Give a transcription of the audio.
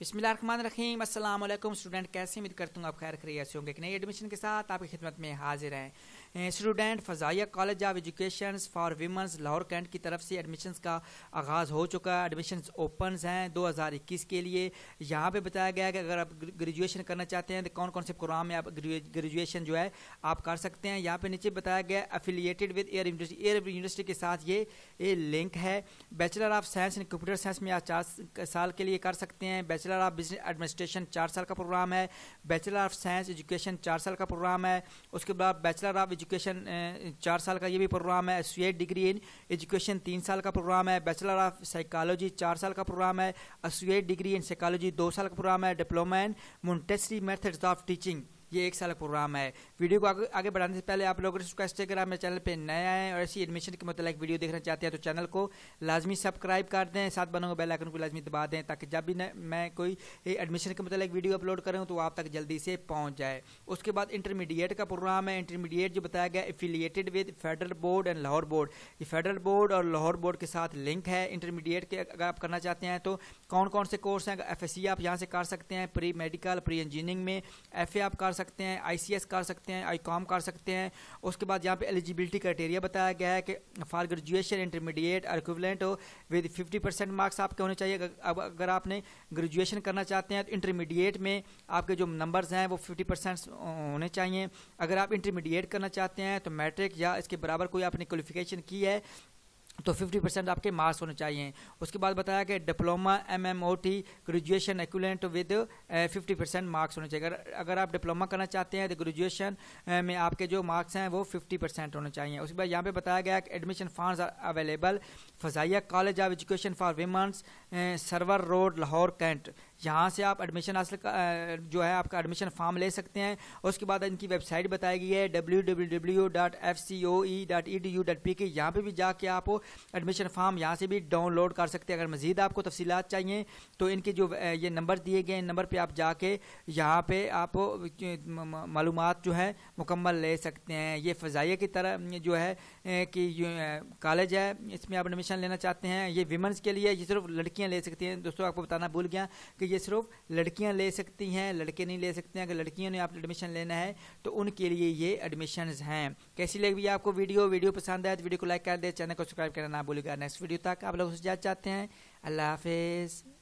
बसमीम असल स्टूडेंट कैसे उम्मीद करता हूँ आप खैर खरी ऐसे होंगे एक नई एडमिशन के साथ आपकी खिदमत में हाजिर हैं student Fazaia college of education for women's Lahore Cantt की तरफ से एडमिशन का आगाज़ हो चुका है एडमिशन ओपन हैं 2021 के लिए यहाँ पे बताया गया है कि अगर आप ग्रेजुएशन करना चाहते हैं तो कौन कौन से प्रोग्राम में आप ग्रेजुएशन जो है आप कर सकते हैं यहाँ पर नीचे बताया गया affiliated with Air University Air University के साथ ये ये लिंक है bachelor of science and computer science में आप चार साल के लिए कर सकते हैं bachelor bachelor of business administration चार साल का प्रोग्राम है बैचलर ऑफ साइंस एजुकेशन चार साल का प्रोग्राम है उसके बाद बैचलर ऑफ एजुकेशन चार साल का ये भी प्रोग्राम है एसोसिएट डिग्री इन एजुकेशन तीन साल का प्रोग्राम है बैचलर ऑफ साइकोलॉजी चार साल का प्रोग्राम है एसोसिएट डिग्री इन साइकोलॉजी दो साल का प्रोग्राम है diploma in Montessori methods of teaching ये एक साल का प्रोग्राम है वीडियो को आगे आगे बढ़ाने से पहले आप लोग अगर आप मेरे चैनल पर नए आए और ऐसी एडमिशन के मतलब वीडियो देखना चाहते हैं तो चैनल को लाजमी सब्सक्राइब कर दें साथ बना बेल बेलाइकन को लाजमी दबा दें ताकि जब भी मैं कोई एडमिशन के मतलब वीडियो अपलोड करूँ तो आप तक जल्दी से पहुँच जाए उसके बाद इंटरमीडिएट का प्रोग्राम है इंटरमीडिएट जो बताया गया affiliated with federal board and Lahore board ये फेडरल बोर्ड और लाहौर बोर्ड के साथ लिंक है इंटरमीडिएट के अगर आप करना चाहते हैं तो कौन कौन से कोर्स हैं एफ आप यहाँ से कर सकते हैं प्री मेडिकल प्री इंजीनियरिंग में एफ आप कर सकते हैं आई कर सकते हैं आई कर सकते हैं उसके बाद यहाँ पे एलिजिबिलिटी क्राइटेरिया बताया गया है कि फॉर ग्रेजुएशन इंटरमीडिएट अर्क्विलेंट हो विद 50 परसेंट मार्क्स आपके होने चाहिए अब अगर आपने ग्रेजुएशन करना चाहते हैं तो इंटरमीडिएट में आपके जो नंबर्स हैं वो फिफ्टी परसेंट होने चाहिए अगर आप इंटरमीडिएट करना चाहते हैं तो मैट्रिक या इसके बराबर कोई आपने क्वालिफिकेशन की है तो 50 परसेंट आपके मार्क्स होने चाहिए उसके बाद बताया कि diploma M M O T graduation equivalent with 50 percent marks होने चाहिए अगर अगर आप डिप्लोमा करना चाहते हैं तो ग्रेजुएशन eh, में आपके जो मार्क्स हैं वो 50 परसेंट होने चाहिए उसके बाद यहाँ पे बताया गया कि admission funds are available Fazaia college of education for women's Sarwar road Lahore cantt यहाँ से आप एडमिशन हासिल जो है आपका एडमिशन फॉर्म ले सकते हैं उसके बाद इनकी वेबसाइट बताई गई है W W W dot F C O E dot E D U dot P K यहाँ पर भी जाके आप एडमिशन फॉर्म यहाँ से भी डाउनलोड कर सकते हैं अगर मजीद आपको तफसीत चाहिए तो इनके जो ये नंबर दिए गए नंबर पर आप जाके यहाँ पर आप मालूम जो है मुकम्मल ले सकते हैं ये फ़जाइया की तरह जो है कि कॉलेज है इसमें आप एडमिशन लेना चाहते हैं ये विमेंस के लिए ये सिर्फ लड़कियाँ ले सकती हैं दोस्तों आपको बताना भूल गया कि लिए सिर्फ लड़कियां ले सकती हैं लड़के नहीं ले सकते हैं अगर लड़कियों ने आप एडमिशन लेना है तो उनके लिए ये एडमिशन हैं कैसी लगी आपको वीडियो वीडियो पसंद आए तो वीडियो को लाइक कर दे चैनल को सब्सक्राइब करना ना भूलेगा नेक्स्ट वीडियो तक आप लोग से जाना चाहते हैं अल्लाह हाफिज़